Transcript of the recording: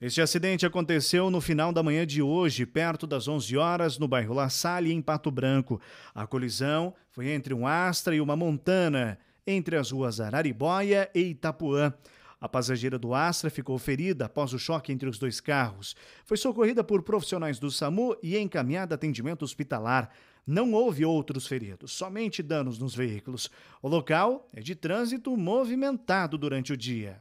Este acidente aconteceu no final da manhã de hoje, perto das 11 horas, no bairro La Salle, em Pato Branco. A colisão foi entre um Astra e uma Montana, entre as ruas Araribóia e Itapuã. A passageira do Astra ficou ferida após o choque entre os dois carros. Foi socorrida por profissionais do SAMU e encaminhada a atendimento hospitalar. Não houve outros feridos, somente danos nos veículos. O local é de trânsito movimentado durante o dia.